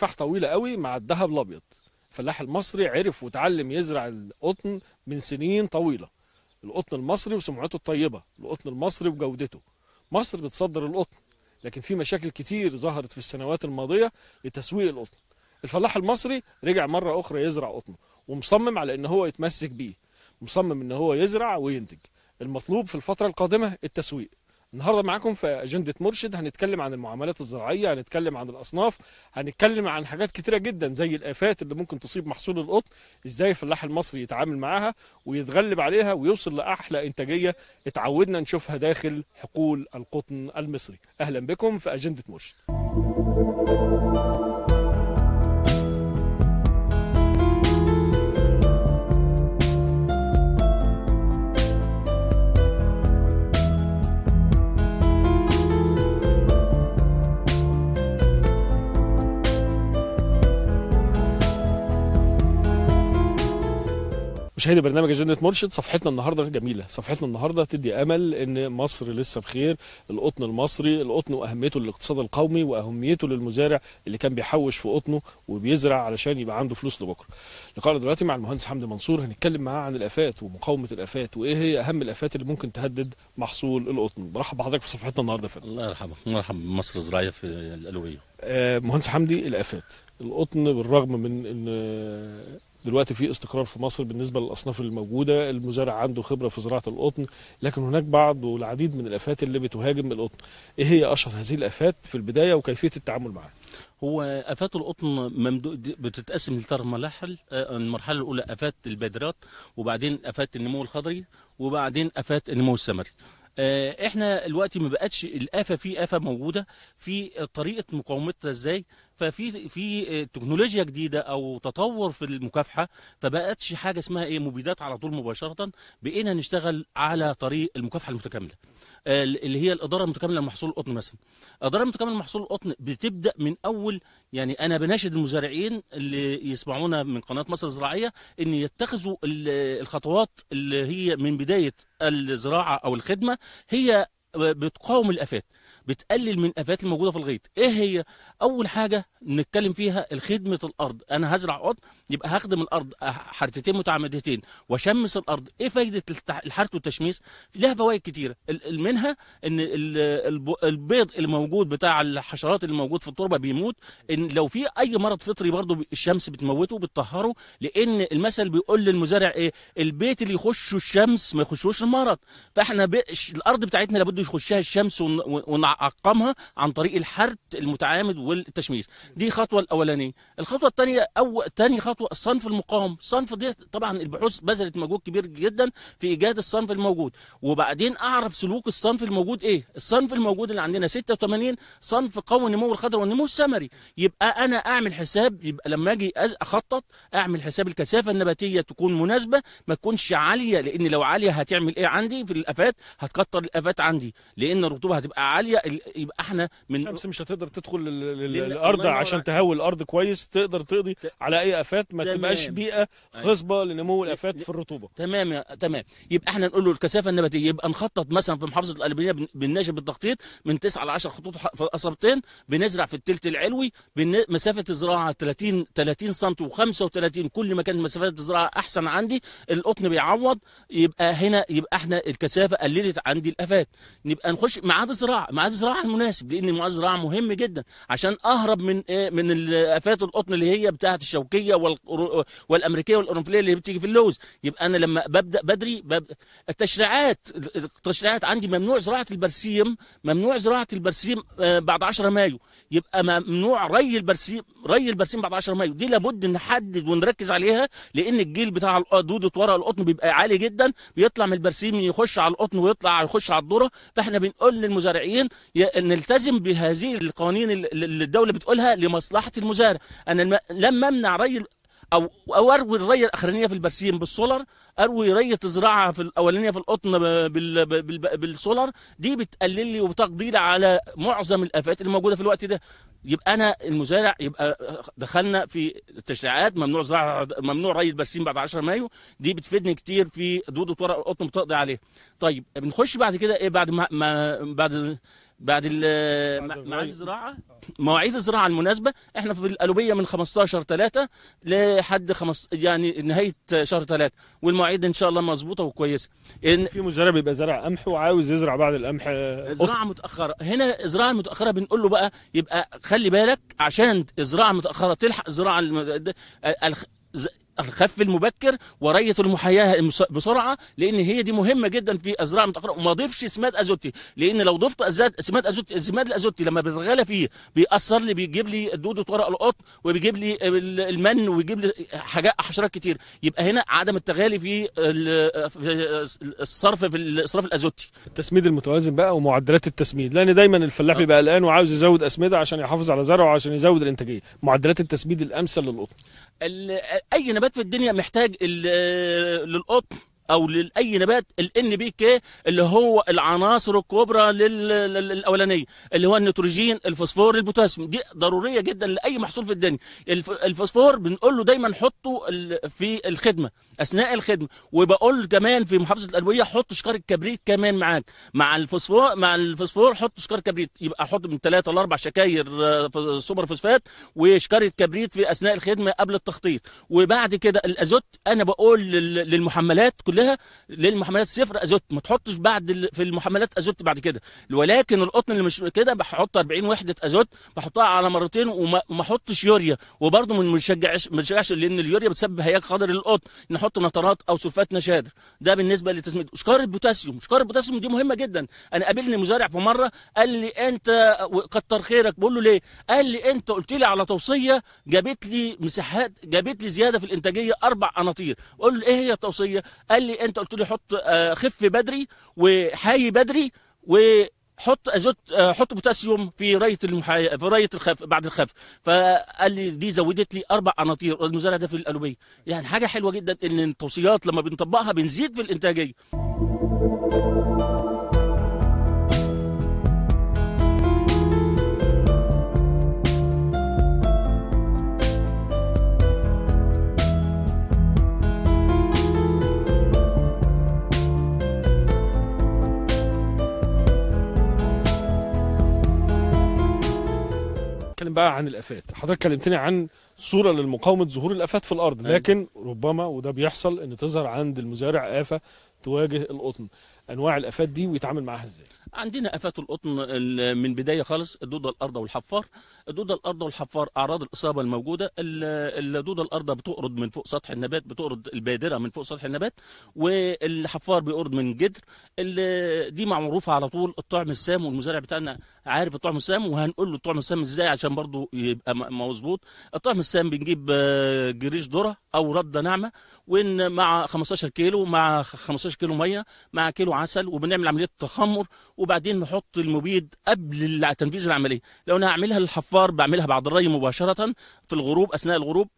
تفاح طويله قوي مع الذهب الابيض الفلاح المصري عرف وتعلم يزرع القطن من سنين طويله القطن المصري وسمعته الطيبه القطن المصري وجودته مصر بتصدر القطن لكن في مشاكل كتير ظهرت في السنوات الماضيه لتسويق القطن الفلاح المصري رجع مره اخرى يزرع قطنه ومصمم على ان هو يتمسك بيه مصمم ان هو يزرع وينتج المطلوب في الفتره القادمه التسويق النهارده معاكم في اجنده مرشد هنتكلم عن المعاملات الزراعيه هنتكلم عن الاصناف هنتكلم عن حاجات كتيره جدا زي الافات اللي ممكن تصيب محصول القطن ازاي الفلاح المصري يتعامل معاها ويتغلب عليها ويوصل لاحلى انتاجيه اتعودنا نشوفها داخل حقول القطن المصري اهلا بكم في اجنده مرشد مشاهدي برنامج اجنده مرشد صفحتنا النهارده جميله صفحتنا النهارده تدي امل ان مصر لسه بخير القطن المصري القطن واهميته للاقتصاد القومي واهميته للمزارع اللي كان بيحوش في قطنه وبيزرع علشان يبقى عنده فلوس لبكره لقاءنا دلوقتي مع المهندس حمدي منصور هنتكلم معاه عن الافات ومقاومه الافات وايه هي اهم الافات اللي ممكن تهدد محصول القطن برحب بحضرتك في صفحتنا النهارده فين الله يرحمك مرحبا مصر الزراعيه في الالويه آه، مهندس حمدي الافات القطن بالرغم من ان دلوقتي في استقرار في مصر بالنسبه للاصناف الموجوده المزارع عنده خبره في زراعه القطن لكن هناك بعض والعديد من الافات اللي بتهاجم القطن ايه هي اشهر هذه الافات في البدايه وكيفيه التعامل معها هو افات القطن بتتقسم لثلاث مراحل آه، المرحله الاولى افات البادرات وبعدين افات النمو الخضري وبعدين افات النمو الثمري آه، احنا الوقت ما بقتش الافه في افه موجوده في طريقه مقاومتها ازاي ففي في تكنولوجيا جديده او تطور في المكافحه فبقتش حاجه اسمها ايه مبيدات على طول مباشره بقينا نشتغل على طريق المكافحه المتكامله اللي هي الاداره المتكامله لمحصول القطن مثلا الاداره المتكامله لمحصول القطن بتبدا من اول يعني انا بناشد المزارعين اللي يسمعونا من قناه مصر الزراعيه ان يتخذوا الخطوات اللي هي من بدايه الزراعه او الخدمه هي بتقاوم الافات بتقلل من الافات الموجوده في الغيط ايه هي اول حاجه نتكلم فيها خدمه الارض انا هزرع قطن يبقى هخدم الارض حرتتين متعمدتين واشمس الارض ايه فايده الحرث والتشميس لها فوائد كتيره منها ان البيض الموجود بتاع الحشرات اللي موجود في التربه بيموت ان لو في اي مرض فطري برضه الشمس بتموته وبتطهره لان المثل بيقول للمزارع ايه البيت اللي يخشه الشمس ما يخشوش المرض فاحنا الارض بتاعتنا لابد برضو يخشها الشمس ونعقمها عن طريق الحرد المتعامد والتشميس دي الخطوه الاولانيه الخطوه الثانيه او ثاني خطوه الصنف المقاوم الصنف دي طبعا البحوث بذلت مجهود كبير جدا في ايجاد الصنف الموجود وبعدين اعرف سلوك الصنف الموجود ايه الصنف الموجود اللي عندنا 86 صنف قوي النمو الخضراء والنمو السمري يبقى انا اعمل حساب يبقى لما اجي اخطط اعمل حساب الكثافه النباتيه تكون مناسبه ما تكونش عاليه لان لو عاليه هتعمل ايه عندي في الافات هتكتر الافات عندي لان الرطوبه هتبقى عاليه يبقى احنا من الشمس مش هتقدر تدخل الارض عشان تهوي الارض كويس تقدر تقضي على اي افات ما تبقاش بيئه أيوة. خصبه لنمو الافات في الرطوبه تمام تمام يبقى احنا نقول له الكثافه النباتيه يبقى نخطط مثلا في محافظه الالبانيه بنناشر بالتخطيط من 9 ل 10 خطوط في القصبتين بنزرع في الثلث العلوي مسافه الزراعه 30 30 سم و35 كل ما كانت مسافات الزراعه احسن عندي القطن بيعوض يبقى هنا يبقى احنا الكثافه قللت عندي الافات نبقى نخش ميعاد زراعه ميعاد زراعه المناسب لان ميعاد زراعه مهم جدا عشان اهرب من إيه من افات القطن اللي هي بتاعه الشوكيه والامريكيه والقرنفليه اللي بتيجي في اللوز يبقى انا لما ببدا بدري ببدأ التشريعات التشريعات عندي ممنوع زراعه البرسيم ممنوع زراعه البرسيم آه، بعد 10 مايو يبقى ممنوع ري البرسيم ري البرسيم بعد 10 مايو دي لابد نحدد ونركز عليها لان الجيل بتاع دودة ورق القطن بيبقى عالي جدا بيطلع من البرسيم يخش على القطن ويطلع يخش على الذره فاحنا بنقول للمزارعين نلتزم بهذه القوانين اللي الدوله بتقولها لمصلحه المزارع انا لما امنع ري او او اروي الريه الاخرانيه في البرسيم بالسولر اروي ريه الزراعه في الاولانيه في القطن بالسولر دي بتقلل لي وبتقضي لي على معظم الافات اللي موجوده في الوقت ده يبقى انا المزارع يبقى دخلنا في التشريعات ممنوع زراعه ممنوع ري البرسيم بعد 10 مايو دي بتفيدني كتير في دوده ورق القطن بتقضي عليه طيب بنخش بعد كده ايه بعد ما, ما بعد بعد مواعيد الزراعه مواعيد الزراعه المناسبه احنا في الالوبيه من 15 3 لحد خمس يعني نهايه شهر 3 والمواعيد ان شاء الله مظبوطه وكويسه إن في مزارع بيبقى زرع قمح وعاوز يزرع بعد القمح زراعه متاخره هنا الزراعه المتاخره بنقول له بقى يبقى خلي بالك عشان الزراعه المتاخره تلحق الزراعه الخف المبكر ورية المحياة بسرعة لأن هي دي مهمة جدا في الزراعه المتاخره وما ضيفش سماد أزوتي لأن لو ضفت سماد أزوتي السماد الأزوتي لما بتغلى فيه بيأثر لي بيجيب لي دودة ورق القطن وبيجيب لي المن وبيجيب لي حاجات حشرات كتير يبقى هنا عدم التغالي في الصرف في الإسراف الأزوتي التسميد المتوازن بقى ومعدلات التسميد لأن دايما الفلاح بيبقى قلقان وعاوز يزود أسمدة عشان يحافظ على زرعه عشان يزود الإنتاجية معدلات التسميد الأمثل للقطن اي نبات في الدنيا محتاج للقطن او لاي نبات الان بي كي اللي هو العناصر الكبرى الاولانيه اللي هو النيتروجين الفوسفور البوتاسيوم دي ضروريه جدا لاي محصول في الدنيا الفوسفور بنقول له دايما حطه في الخدمه اثناء الخدمه وبقول كمان في محافظه الادويه حط شكاره كبريت كمان معاك مع الفوسفور مع الفوسفور حط شكاره كبريت يبقى حط من ثلاثة لاربع شكاير آه، سوبر فوسفات وشكاره كبريت في اثناء الخدمه قبل التخطيط وبعد كده الازوت انا بقول للمحملات كلها كلها للمحملات صفر ازوت ما تحطش بعد في المحملات ازوت بعد كده ولكن القطن اللي مش كده بحط 40 وحده ازوت بحطها على مرتين وما احطش يوريا وبرده ما بنشجعش ما بنشجعش لان اليوريا بتسبب هياج خضر للقطن نحط نترات او سلفات نشادر ده بالنسبه لتسميد اشكار البوتاسيوم اشكار البوتاسيوم دي مهمه جدا انا قابلني مزارع في مره قال لي انت كتر خيرك بقول له ليه قال لي انت قلت لي على توصيه جابت لي مساحات جابت لي زياده في الانتاجيه اربع اناطير قول له ايه هي التوصيه قال لي لي انت قلت لي حط آه، خف بدري وحاي بدري و حط ازوت آه، حط بوتاسيوم في رايه المحا... في رايه الخف بعد الخف فقال لي دي زودت لي اربع قناطير المزارع ده في القلوبيه يعني حاجه حلوه جدا ان التوصيات لما بنطبقها بنزيد في الانتاجيه نتكلم بقى عن الافات حضرتك كلمتني عن صوره لمقاومه ظهور الافات في الارض أيوة. لكن ربما وده بيحصل ان تظهر عند المزارع افه تواجه القطن انواع الافات دي ويتعامل معاها ازاي عندنا افات القطن من بدايه خالص الدوده الارض والحفار الدوده الارض والحفار اعراض الاصابه الموجوده الدوده الارض بتقرض من فوق سطح النبات بتقرض البادره من فوق سطح النبات والحفار بيقرض من جدر دي معروفه على طول الطعم السام والمزارع بتاعنا عارف الطعم السام وهنقول له الطعم السام ازاي عشان برضه يبقى مظبوط الطعم السام بنجيب آه، جريش ذره او رده ناعمه وان مع 15 كيلو مع 15 كيلو ميه مع كيلو عسل وبنعمل عمليه تخمر وبعدين نحط المبيد قبل تنفيذ العمليه لو انا هعملها للحفار بعملها بعد الري مباشره في الغروب اثناء الغروب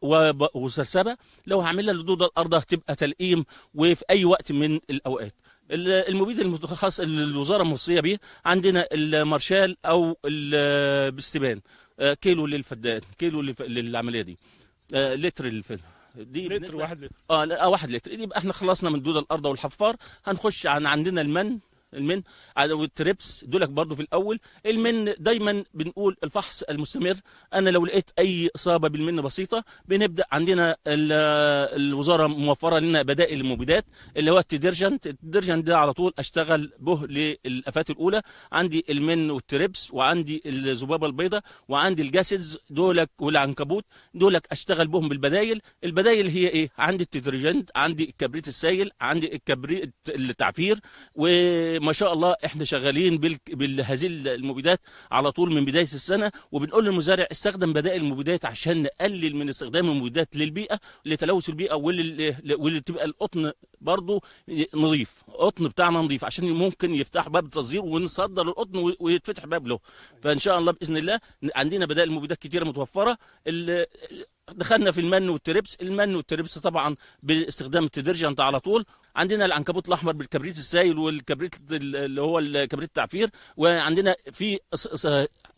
وسرسبه لو هعملها لدود الارض هتبقى تلقيم وفي اي وقت من الاوقات المبيد المتخصص الوزاره الموصيه به عندنا المارشال او البستبان آه، كيلو للفدان كيلو للعمليه دي آه، لتر للفدان دي لتر واحد لتر آه،, اه واحد لتر دي يبقى احنا خلصنا من دود الارض والحفار هنخش عن عندنا المن المن آه، والتريبس دولك برضو في الاول المن دايما بنقول الفحص المستمر انا لو لقيت اي اصابه بالمن بسيطه بنبدا عندنا الوزاره موفره لنا بدائل المبيدات اللي هو التدرجنت التدرجنت ده على طول اشتغل به للافات الاولى عندي المن والتريبس وعندي الذبابه البيضاء وعندي الجاسدز دولك والعنكبوت دولك اشتغل بهم بالبدائل البدائل هي ايه عندي التدرجنت عندي الكبريت السائل عندي الكبريت التعفير و ما شاء الله احنا شغالين بهذه المبيدات على طول من بدايه السنه وبنقول للمزارع استخدم بدائل المبيدات عشان نقلل من استخدام المبيدات للبيئه لتلوث البيئه واللي تبقى القطن برضه نظيف القطن بتاعنا نظيف عشان ممكن يفتح باب تصدير ونصدر القطن ويتفتح باب له فان شاء الله باذن الله عندنا بدائل المبيدات كتيره متوفره دخلنا في المن والتربس المن والتربس طبعا باستخدام التدرجنت على طول عندنا العنكبوت الاحمر بالكبريت السائل والكبريت اللي هو الكبريت التعفير وعندنا في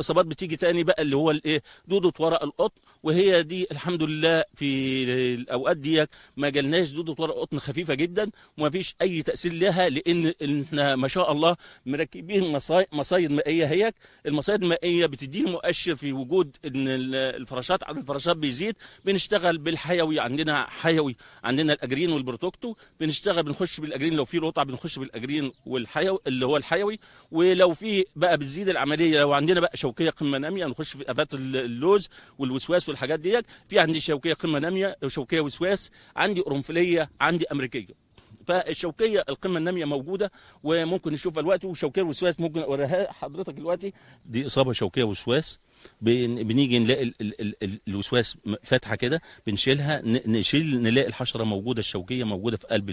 اصابات بتيجي تاني بقى اللي هو الايه دوده ورق القطن وهي دي الحمد لله في الاوقات دي ما جالناش دوده ورق قطن خفيفه جدا وما فيش اي تاثير لها لان احنا ما شاء الله مركبين مصايد, مصايد مائيه هيك المصايد المائيه بتديني مؤشر في وجود ان الفراشات عدد الفراشات بيزيد بنشتغل بالحيوي عندنا حيوي عندنا الاجرين والبروتوكتو بنشتغل بنخش بالاجرين لو في رطع بنخش بالاجرين والحيوي اللي هو الحيوي ولو في بقى بتزيد العمليه لو عندنا بقى شوكيه قمه ناميه نخش في افات اللوز والوسواس والحاجات ديت في عندي شوكيه قمه ناميه شوكيه وسواس عندي قرنفليه عندي امريكيه فالشوكيه القمه الناميه موجوده وممكن نشوفها دلوقتي وشوكيه وسواس ممكن اوريها حضرتك دلوقتي دي اصابه شوكيه وسواس بنيجي نلاقي ال ال ال ال الوسواس فاتحه كده بنشيلها نشيل نلاقي الحشره موجوده الشوكيه موجوده في قلب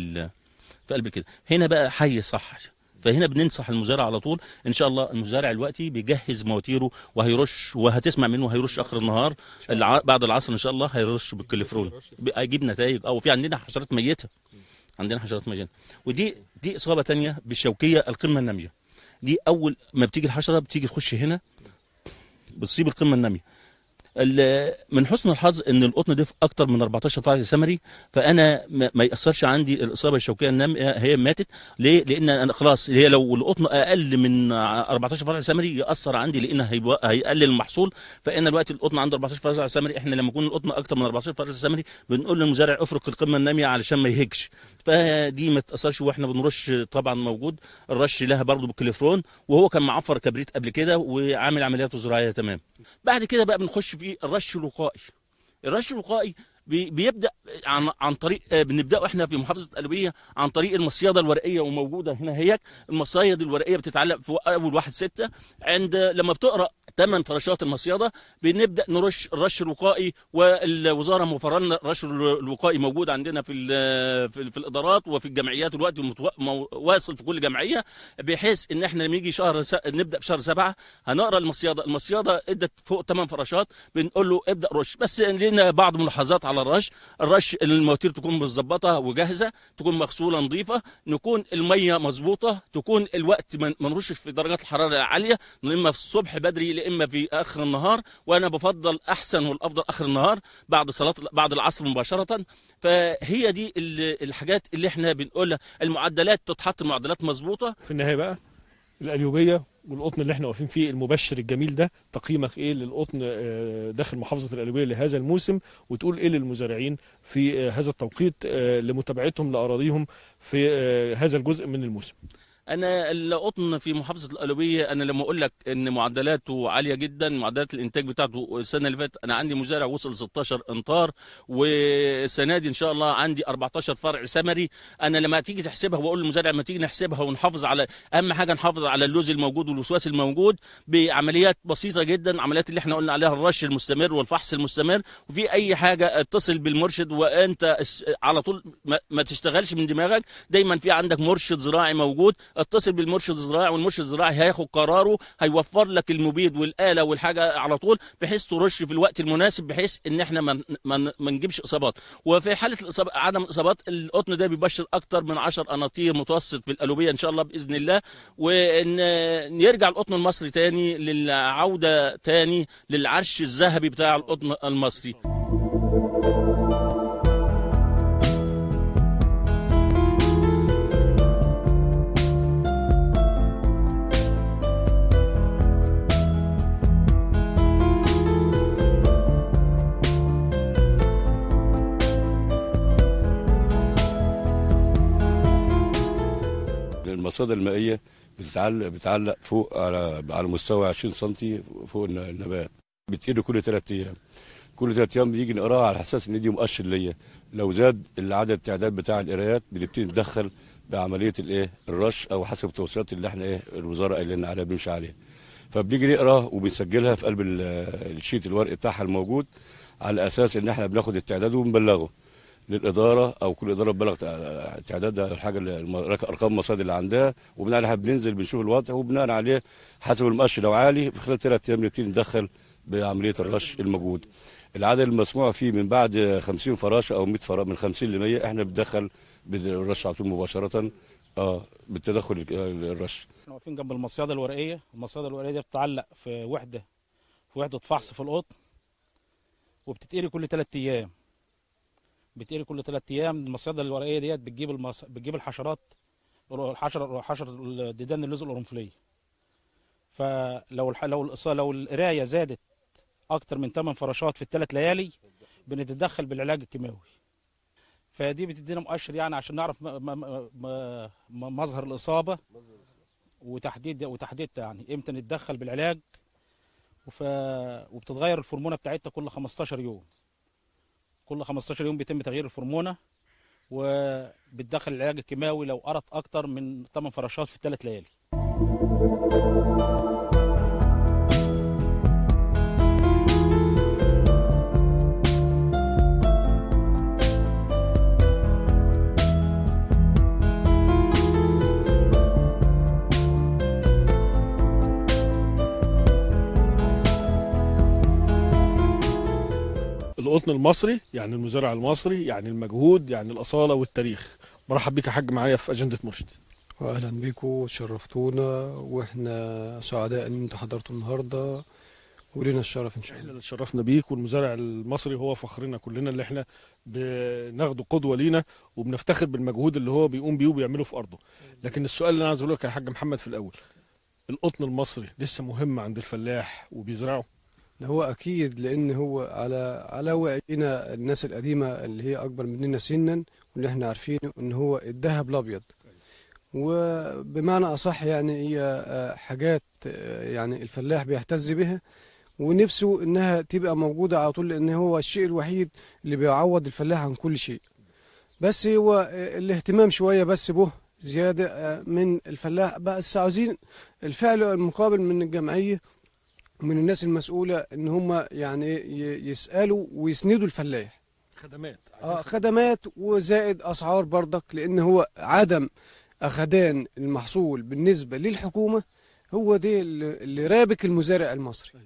في قلب كده هنا بقى حي صح فهنا بننصح المزارع على طول ان شاء الله المزارع دلوقتي بيجهز مواتيره وهيرش وهتسمع منه هيرش اخر النهار الع... بعد العصر ان شاء الله هيرش بالكليفرون هيجيب نتائج او في عندنا حشرات ميته عندنا حشرات ميته ودي دي اصابه ثانيه بالشوكيه القمه الناميه دي اول ما بتيجي الحشره بتيجي تخش هنا بتصيب القمه الناميه من حسن الحظ ان القطن ده اكتر من 14 فرع سمري فانا ما ياثرش عندي الاصابه الشوكيه ان هي ماتت ليه؟ لان انا خلاص هي لو القطن اقل من 14 فرع سمري ياثر عندي لان هيقلل المحصول فانا دلوقتي القطن عنده 14 فرع سمري احنا لما يكون القطن اكتر من 14 فرع سمري بنقول للمزارع افرق القمه الناميه علشان ما يهجش فدي ما تاثرش واحنا بنرش طبعا موجود الرش لها برضه بالكليفرون وهو كان معفر كبريت قبل كده وعامل عملياته زراعيه تمام بعد كده بقى بنخش في الرش الوقائي الرش الوقائي بيبدا عن عن طريق آه، بنبداه احنا في محافظه الألوية عن طريق المصياده الورقيه وموجوده هنا هيك المصايد الورقيه بتتعلق في اول واحد ستة عند لما بتقرا ثمان فراشات المصياده بنبدا نرش الرش الوقائي والوزاره موفره لنا الرش الوقائي موجود عندنا في في الادارات وفي الجمعيات الوقت واصل في كل جمعيه بحيث ان احنا لما يجي شهر س... نبدا في شهر سبعه هنقرا المصياده المصياده ادت فوق ثمان فراشات بنقول له ابدا رش بس لنا بعض ملاحظات على الرش الرش المواتير تكون متظبطه وجاهزه تكون مغسوله نظيفه نكون الميه مظبوطه تكون الوقت ما نرشش في درجات الحراره العاليه اما في الصبح بدري يا اما في اخر النهار وانا بفضل احسن والافضل اخر النهار بعد صلاه بعد العصر مباشره فهي دي الحاجات اللي احنا بنقولها المعدلات تتحط معدلات مظبوطه في النهايه بقى الاليوبيه والقطن اللي احنا واقفين فيه المبشر الجميل ده تقييمك ايه للقطن آه، داخل محافظه الالويه لهذا الموسم وتقول ايه للمزارعين في آه، هذا التوقيت آه، لمتابعتهم لاراضيهم في هذا الجزء من الموسم انا القطن في محافظه الالويه انا لما اقول لك ان معدلاته عاليه جدا معدلات الانتاج بتاعته السنه اللي فاتت انا عندي مزارع وصل 16 امتار والسنه دي ان شاء الله عندي 14 فرع سمري انا لما تيجي تحسبها واقول للمزارع ما تيجي نحسبها ونحافظ على اهم حاجه نحافظ على اللوز الموجود والوسواس الموجود بعمليات بسيطه جدا عمليات اللي احنا قلنا عليها الرش المستمر والفحص المستمر وفي اي حاجه اتصل بالمرشد وانت على طول ما تشتغلش من دماغك دايما في عندك مرشد زراعي موجود اتصل بالمرشد الزراعي والمرشد الزراعي هياخد قراره هيوفر لك المبيد والاله والحاجه على طول بحيث ترش في الوقت المناسب بحيث ان احنا ما ما نجيبش اصابات وفي حاله الاصابه عدم الاصابات القطن ده بيبشر اكتر من 10 اناطير متوسط في الالوبيه ان شاء الله باذن الله وان يرجع القطن المصري تاني للعوده تاني للعرش الذهبي بتاع القطن المصري المصادر المائيه بتتعلق بتعلق فوق على على مستوى 20 سم فوق النبات بتقل كل ثلاث ايام كل ثلاث ايام بيجي نقراها على اساس ان دي مؤشر ليا لو زاد العدد التعداد بتاع القرايات بنبتدي نتدخل بعمليه الايه الرش او حسب التوصيات اللي احنا ايه الوزاره قايله لنا عليها بنمشي عليها فبنيجي نقرا وبنسجلها في قلب الشيت الورق بتاعها الموجود على اساس ان احنا بناخد التعداد وبنبلغه للاداره او كل اداره بلغت تعدادها الحاجه ارقام المصادر اللي عندها وبناء عليها بننزل بنشوف الوضع وبناء عليه حسب المقش لو عالي في خلال ثلاث ايام نبتدي ندخل بعمليه الرش الموجود. العدد المسموع فيه من بعد 50 فراشه او 100 فراشه من 50 ل 100 احنا بندخل بالرش على طول مباشره اه بالتدخل الرش. احنا واقفين جنب المصياده الورقيه، المصياده الورقيه دي بتتعلق في وحده في وحده فحص في القطن وبتتقري كل ثلاث ايام. بتقري كل ثلاث ايام المصيده الورقيه ديت بتجيب المص... بتجيب الحشرات حشر حشر الديدان اللوز القرنفليه فلو الح... لو الإص... لو القرايه زادت اكتر من 8 فراشات في الثلاث ليالي بنتدخل بالعلاج الكيماوي فدي بتدينا مؤشر يعني عشان نعرف م... م... م... مظهر الاصابه وتحديد وتحديدها يعني امتى نتدخل بالعلاج وف... وبتتغير الفرمونه بتاعتها كل 15 يوم كل 15 يوم بيتم تغيير الفرمونه وبتدخل العلاج الكيماوي لو قرط اكتر من 8 فراشات في الثلاث ليالي القطن المصري يعني المزارع المصري يعني المجهود يعني الاصاله والتاريخ مرحب بك يا حاج معايا في اجنده مرشد اهلا بيكم شرفتونا واحنا سعداء ان انتوا حضرتوا النهارده ولنا الشرف ان شاء الله احنا شرفنا بيك والمزارع المصري هو فخرنا كلنا اللي احنا بناخده قدوه لينا وبنفتخر بالمجهود اللي هو بيقوم بيه وبيعمله في ارضه لكن السؤال اللي انا عايز اقوله لك يا حاج محمد في الاول القطن المصري لسه مهم عند الفلاح وبيزرعه هو اكيد لان هو على على وعينا الناس القديمه اللي هي اكبر مننا سنا واللي احنا عارفينه ان هو الذهب الابيض وبمعنى اصح يعني هي آه، حاجات آه، يعني الفلاح بيهتز بها ونفسه انها تبقى موجوده على طول لان هو الشيء الوحيد اللي بيعوض الفلاح عن كل شيء بس هو آه، الاهتمام شويه بس به زياده من الفلاح بس عاوزين الفعل المقابل من الجمعيه من الناس المسؤوله ان هم يعني يسالوا ويسندوا الفلاح خدمات اه خدمات وزائد اسعار بردك لان هو عدم اخدان المحصول بالنسبه للحكومه هو ده اللي رابك المزارع المصري طيب.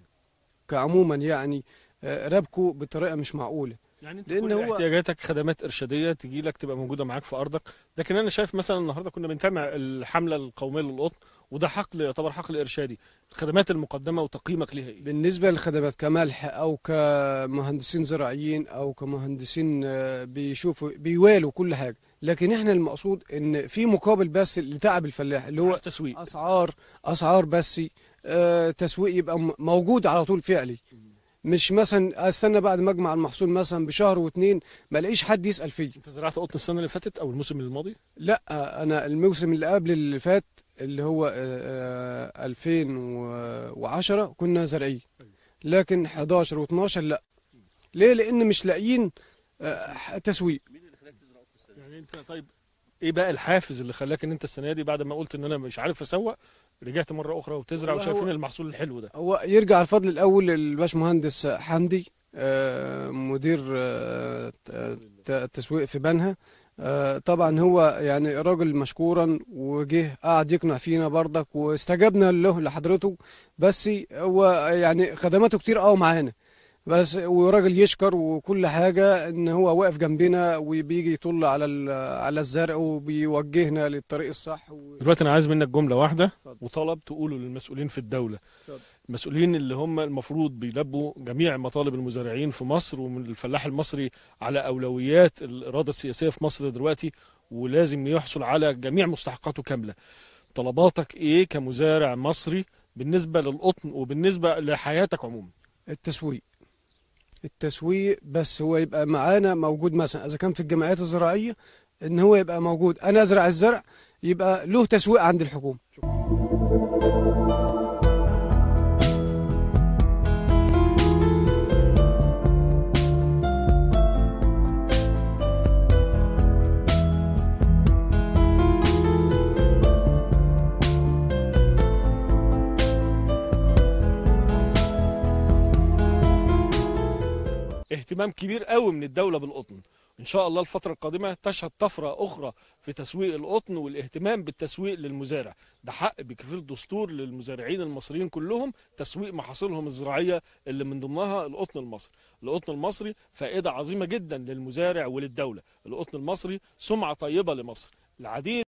كعموما يعني آه، رابكه بطريقه مش معقوله يعني انت لان كل هو احتياجاتك خدمات ارشاديه تجي لك تبقى موجوده معاك في ارضك لكن انا شايف مثلا النهارده كنا بنتابع الحمله القوميه للقطن وده حقل يعتبر حقل ارشادي الخدمات المقدمه وتقييمك ليها ايه بالنسبه للخدمات كملح او كمهندسين زراعيين او كمهندسين آه، بيشوفوا بيوالوا كل حاجه لكن احنا المقصود ان في مقابل بس لتعب الفلاح اللي هو تسويق اسعار اسعار بس آه، تسويق يبقى موجود على طول فعلي مش مثلا استنى بعد ما اجمع المحصول مثلا بشهر واثنين ما الاقيش حد يسال فيا انت زرعت قطن السنه اللي فاتت او الموسم الماضي لا انا الموسم اللي قبل اللي فات اللي هو 2010 آه، آه، كنا زارعين أيوه. لكن 11 و12 لا ليه لان مش لاقيين آه، تسويق مين اللي خلاك تزرع قطن يعني انت طيب ايه بقى الحافز اللي خلاك ان انت السنه دي بعد ما قلت ان انا مش عارف اسوق رجعت مره اخرى وبتزرع وشايفين المحصول الحلو ده هو يرجع الفضل الاول للباشمهندس حمدي آه، مدير التسويق آه، في بنها آه، طبعا هو يعني راجل مشكورا وجه قعد يقنع فينا برضك واستجبنا له لحضرته بس هو يعني خدماته كتير قوي معانا بس وراجل يشكر وكل حاجة إن هو واقف جنبنا وبيجي يطل على على الزرع وبيوجهنا للطريق الصح و... دلوقتي أنا عايز منك جملة واحدة صدق. وطلب تقوله للمسؤولين في الدولة صدق. المسؤولين اللي هم المفروض بيلبوا جميع مطالب المزارعين في مصر ومن الفلاح المصري على أولويات الإرادة السياسية في مصر دلوقتي ولازم يحصل على جميع مستحقاته كاملة طلباتك إيه كمزارع مصري بالنسبة للقطن وبالنسبة لحياتك عموما التسويق التسويق بس هو يبقى معانا موجود مثلا اذا كان في الجمعيات الزراعيه ان هو يبقى موجود انا ازرع الزرع يبقى له تسويق عند الحكومه اهتمام كبير قوي من الدوله بالقطن ان شاء الله الفتره القادمه تشهد طفره اخرى في تسويق القطن والاهتمام بالتسويق للمزارع ده حق بكفيل دستور للمزارعين المصريين كلهم تسويق محاصيلهم الزراعيه اللي من ضمنها القطن المصري القطن المصري فائده عظيمه جدا للمزارع وللدوله القطن المصري سمعه طيبه لمصر العديد